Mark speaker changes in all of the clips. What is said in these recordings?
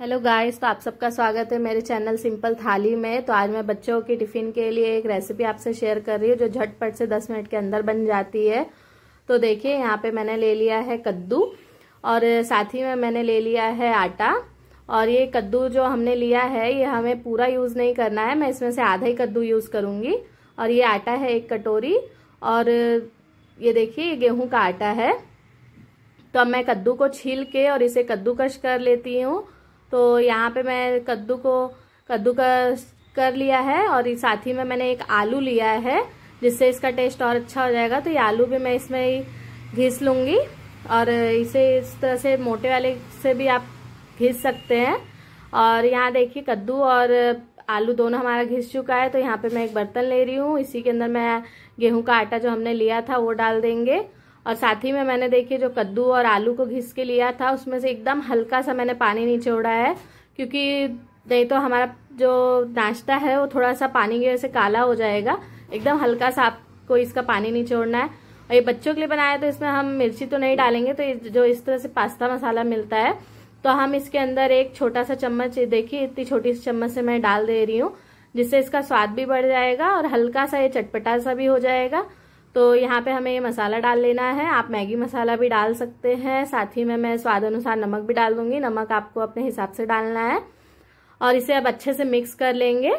Speaker 1: hello guys तो आप सबका स्वागत है मेरे चैनल सिंपल थाली में तो आज मैं बच्चों के टिफ़िन के लिए एक रेसिपी आपसे शेयर कर रही हूँ जो झटपट से 10 मिनट के अंदर बन जाती है तो देखिए यहाँ पे मैंने ले लिया है कद्दू और साथ ही में मैंने ले लिया है आटा और ये कद्दू जो हमने लिया है ये हमें पूरा यूज़ नहीं करना है मैं इसमें से आधा ही कद्दू यूज़ करूँगी और ये आटा है एक कटोरी और ये देखिए ये गेहूँ का आटा है तो अब मैं कद्दू को छील के और इसे कद्दूकश कर लेती हूँ तो यहाँ पे मैं कद्दू को कद्दू का कर लिया है और साथ ही में मैंने एक आलू लिया है जिससे इसका टेस्ट और अच्छा हो जाएगा तो ये आलू भी मैं इसमें ही घिस लूँगी और इसे इस तरह से मोटे वाले से भी आप घिस सकते हैं और यहाँ देखिए कद्दू और आलू दोनों हमारा घिस चुका है तो यहाँ पे मैं एक बर्तन ले रही हूँ इसी के अंदर मैं गेहूं का आटा जो हमने लिया था वो डाल देंगे और साथ ही में मैंने देखिए जो कद्दू और आलू को घिस के लिया था उसमें से एकदम हल्का सा मैंने पानी नीचे उड़ा है क्योंकि नहीं तो हमारा जो नाश्ता है वो थोड़ा सा पानी की वजह से काला हो जाएगा एकदम हल्का सा आपको इसका पानी नहीं छोड़ना है और ये बच्चों के लिए बनाया तो इसमें हम मिर्ची तो नहीं डालेंगे तो जो इस तरह से पास्ता मसाला मिलता है तो हम इसके अंदर एक छोटा सा चम्मच देखिए इतनी छोटी सी चम्मच से मैं डाल दे रही हूँ जिससे इसका स्वाद भी बढ़ जाएगा और हल्का सा ये चटपटा सा भी हो जाएगा तो यहाँ पे हमें ये मसाला डाल लेना है आप मैगी मसाला भी डाल सकते हैं साथ ही में मैं स्वाद अनुसार नमक भी डाल दूंगी नमक आपको अपने हिसाब से डालना है और इसे अब अच्छे से मिक्स कर लेंगे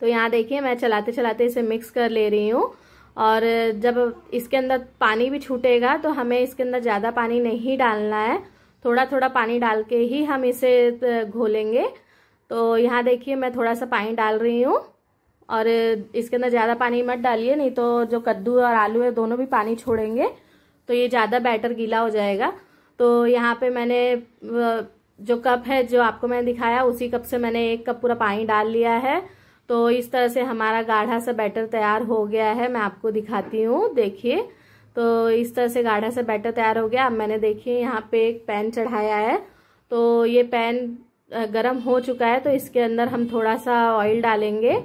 Speaker 1: तो यहाँ देखिए मैं चलाते चलाते इसे मिक्स कर ले रही हूँ और जब इसके अंदर पानी भी छूटेगा तो हमें इसके अंदर ज़्यादा पानी नहीं डालना है थोड़ा थोड़ा पानी डाल के ही हम इसे घोलेंगे तो यहाँ देखिए मैं थोड़ा सा पानी डाल रही हूँ और इसके अंदर ज़्यादा पानी मत डालिए नहीं तो जो कद्दू और आलू है दोनों भी पानी छोड़ेंगे तो ये ज़्यादा बैटर गीला हो जाएगा तो यहाँ पे मैंने जो कप है जो आपको मैंने दिखाया उसी कप से मैंने एक कप पूरा पानी डाल लिया है तो इस तरह से हमारा गाढ़ा सा बैटर तैयार हो गया है मैं आपको दिखाती हूँ देखिए तो इस तरह से गाढ़ा सा बैटर तैयार हो गया अब मैंने देखिए यहाँ पे एक पैन चढ़ाया है तो ये पैन गरम हो चुका है तो इसके अंदर हम थोड़ा सा ऑयल डालेंगे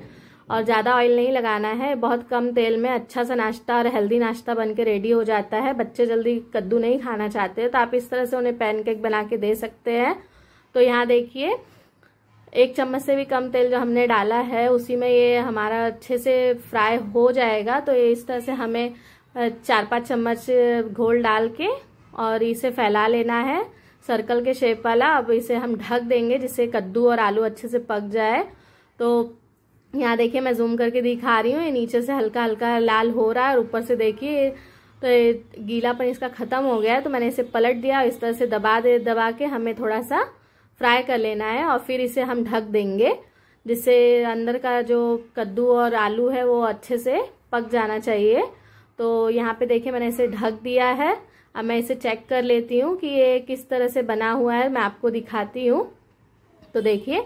Speaker 1: और ज़्यादा ऑयल नहीं लगाना है बहुत कम तेल में अच्छा सा नाश्ता और हेल्दी नाश्ता बन के रेडी हो जाता है बच्चे जल्दी कद्दू नहीं खाना चाहते तो आप इस तरह से उन्हें पैनकेक बना के दे सकते हैं तो यहाँ देखिए एक चम्मच से भी कम तेल जो हमने डाला है उसी में ये हमारा अच्छे से फ्राई हो जाएगा तो ये इस तरह से हमें चार पाँच चम्मच घोल डाल के और इसे फैला लेना है सर्कल के शेप वाला अब इसे हम ढक देंगे जिससे कद्दू और आलू अच्छे से पक जाए तो यहाँ देखिए मैं जूम करके दिखा रही हूँ ये नीचे से हल्का हल्का लाल हो रहा है और ऊपर से देखिए तो गीलापन इसका ख़त्म हो गया है तो मैंने इसे पलट दिया इस तरह से दबा दे दबा के हमें थोड़ा सा फ्राई कर लेना है और फिर इसे हम ढक देंगे जिससे अंदर का जो कद्दू और आलू है वो अच्छे से पक जाना चाहिए तो यहाँ पे देखिए मैंने इसे ढक दिया है अब मैं इसे चेक कर लेती हूँ कि ये किस तरह से बना हुआ है मैं आपको दिखाती हूँ तो देखिए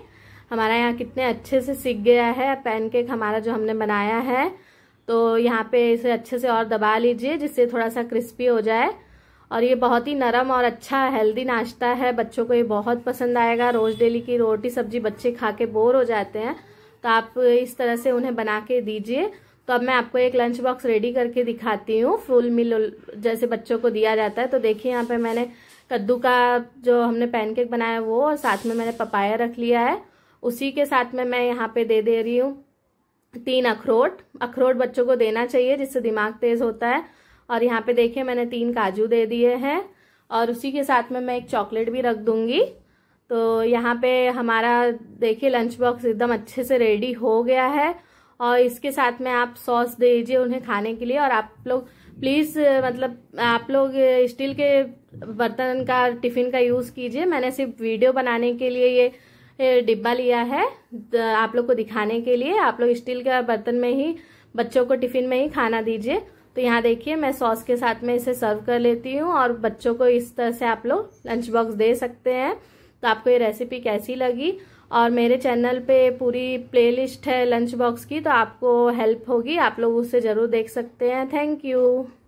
Speaker 1: हमारा यहाँ कितने अच्छे से सीख गया है पैनकेक हमारा जो हमने बनाया है तो यहाँ पे इसे अच्छे से और दबा लीजिए जिससे थोड़ा सा क्रिस्पी हो जाए और ये बहुत ही नरम और अच्छा हेल्दी नाश्ता है बच्चों को ये बहुत पसंद आएगा रोज़ डेली की रोटी सब्जी बच्चे खा के बोर हो जाते हैं तो आप इस तरह से उन्हें बना के दीजिए तो अब मैं आपको एक लंच बॉक्स रेडी करके दिखाती हूँ फुल मिल जैसे बच्चों को दिया जाता है तो देखिए यहाँ पे मैंने कद्दू का जो हमने पैनकेक बनाया वो और साथ में मैंने पपाया रख लिया है उसी के साथ में मैं यहाँ पे दे दे रही हूँ तीन अखरोट अखरोट बच्चों को देना चाहिए जिससे दिमाग तेज होता है और यहाँ पे देखिए मैंने तीन काजू दे दिए हैं और उसी के साथ में मैं एक चॉकलेट भी रख दूंगी तो यहाँ पे हमारा देखिए लंच बॉक्स एकदम अच्छे से रेडी हो गया है और इसके साथ में आप सॉस दे दीजिए उन्हें खाने के लिए और आप लोग प्लीज़ मतलब आप लोग स्टील के बर्तन का टिफ़िन का यूज़ कीजिए मैंने सिर्फ वीडियो बनाने के लिए ये डिब्बा लिया है आप लोग को दिखाने के लिए आप लोग स्टील के बर्तन में ही बच्चों को टिफिन में ही खाना दीजिए तो यहाँ देखिए मैं सॉस के साथ में इसे सर्व कर लेती हूँ और बच्चों को इस तरह से आप लोग लंच बॉक्स दे सकते हैं तो आपको ये रेसिपी कैसी लगी और मेरे चैनल पे पूरी प्लेलिस्ट है लंच बॉक्स की तो आपको हेल्प होगी आप लोग उसे ज़रूर देख सकते हैं थैंक यू